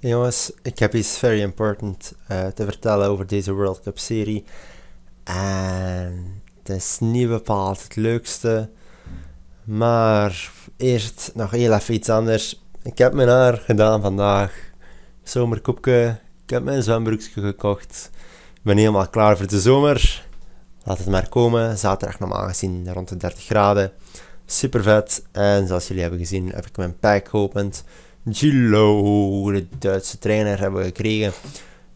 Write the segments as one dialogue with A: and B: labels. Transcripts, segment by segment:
A: Jongens, ik heb iets very important eh, te vertellen over deze World Cup serie. En het is niet bepaald het leukste. Maar eerst nog heel even iets anders. Ik heb mijn haar gedaan vandaag. zomerkoekje. Ik heb mijn zwembroekje gekocht. Ik ben helemaal klaar voor de zomer. Laat het maar komen. Zaterdag normaal gezien rond de 30 graden. Super vet. En zoals jullie hebben gezien heb ik mijn pack geopend. Gillo, de Duitse trainer, hebben we gekregen.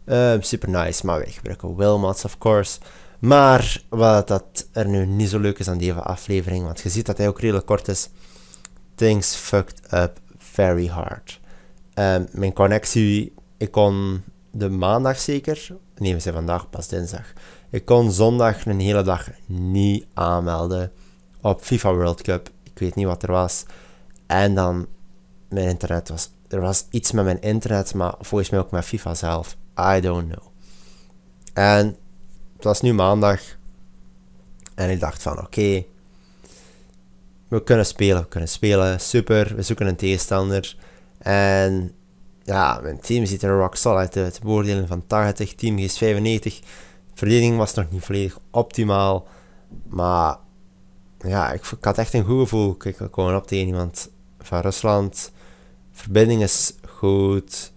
A: Eh, super nice, maar wij gebruiken Wilmots, of course. Maar wat dat er nu niet zo leuk is aan deze aflevering, want je ziet dat hij ook redelijk kort is. Things fucked up very hard. Ehm, mijn connectie, ik kon de maandag zeker, nee we zijn vandaag pas dinsdag, ik kon zondag een hele dag niet aanmelden op FIFA World Cup. Ik weet niet wat er was. En dan mijn internet was. Er was iets met mijn internet, maar volgens mij ook met FIFA zelf. I don't know. En het was nu maandag. En ik dacht van oké. we kunnen spelen, we kunnen spelen. Super, we zoeken een tegenstander. En ja, mijn team ziet er rock solid uit. Beoordelen van 80, team is 95. Verdediging was nog niet volledig optimaal. Maar ja, ik, ik, had echt een goed gevoel. Ik kwam op tegen iemand van Rusland. Verbinding is goed.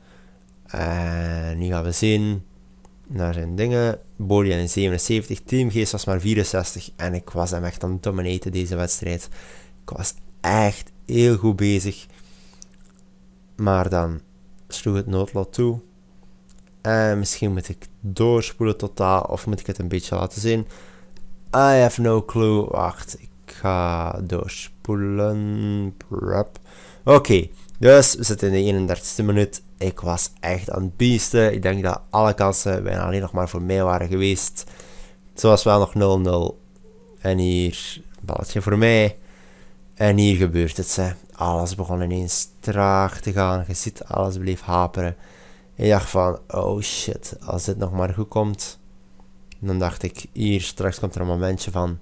A: En eh, nu gaan we zien naar zijn dingen. Body in 77, Teamgeest was maar 64. En ik was hem echt aan het dominaten deze wedstrijd. Ik was echt heel goed bezig. Maar dan sloeg het noodlot toe. En eh, misschien moet ik doorspoelen totaal of moet ik het een beetje laten zien. I have no clue. Wacht, ik ga doorspoelen. Oké. Dus we zitten in de 31ste minuut. Ik was echt aan het biesten. Ik denk dat alle kansen bijna alleen nog maar voor mij waren geweest. Zo was wel nog 0-0. En hier, balletje voor mij. En hier gebeurt het. Hè. Alles begon ineens traag te gaan. Je ziet, alles bleef haperen. Ik dacht van, oh shit, als dit nog maar goed komt. Dan dacht ik, hier, straks komt er een momentje van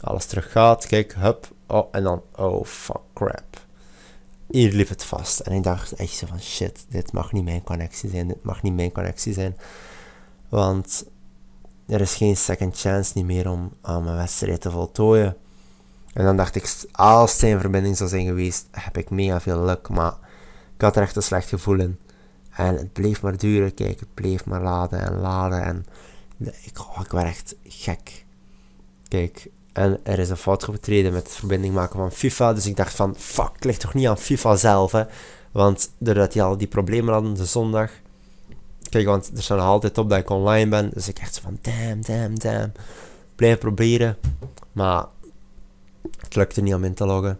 A: alles terug gaat. Kijk, hup. Oh, en dan, oh fuck, crap hier liep het vast. En ik dacht echt zo van shit, dit mag niet mijn connectie zijn, dit mag niet mijn connectie zijn. Want er is geen second chance niet meer om aan mijn wedstrijd te voltooien. En dan dacht ik, als zijn verbinding zou zijn geweest, heb ik mega veel luck. Maar ik had er echt een slecht gevoel in. En het bleef maar duren, kijk, het bleef maar laden en laden. En ik, oh, ik werd echt gek. Kijk, en er is een fout opgetreden met het verbinding maken van FIFA. Dus ik dacht van, fuck, het ligt toch niet aan FIFA zelf, hè. Want doordat die al die problemen hadden de zondag... Kijk, want er staan altijd op dat ik online ben. Dus ik echt zo van, damn, damn, damn. Blijf proberen. Maar het lukte niet om in te loggen.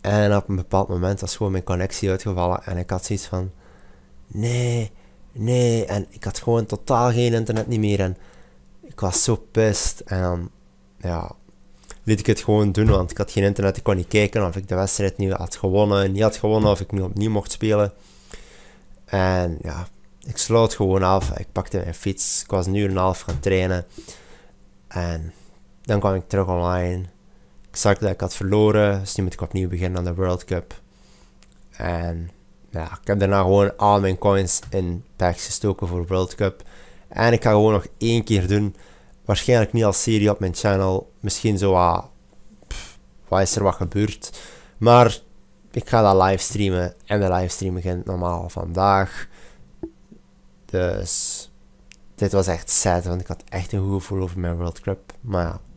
A: En op een bepaald moment was gewoon mijn connectie uitgevallen. En ik had zoiets van, nee, nee. En ik had gewoon totaal geen internet niet meer. En ik was zo pist. En ja, liet ik het gewoon doen, want ik had geen internet. Ik kon niet kijken of ik de wedstrijd nu had gewonnen, niet had gewonnen, of ik nu opnieuw mocht spelen. En ja, ik sloot gewoon af. Ik pakte mijn fiets. Ik was een uur en een half gaan trainen. En dan kwam ik terug online. Ik zag dat ik had verloren. Dus nu moet ik opnieuw beginnen aan de World Cup. En ja, ik heb daarna gewoon al mijn coins in packs gestoken voor de World Cup. En ik ga gewoon nog één keer doen waarschijnlijk niet als serie op mijn channel. Misschien zo wat... wat is er wat gebeurd? Maar ik ga dat livestreamen. En de livestream begint normaal vandaag. Dus... Dit was echt sad, want ik had echt een goed gevoel over mijn World Cup. Maar ja,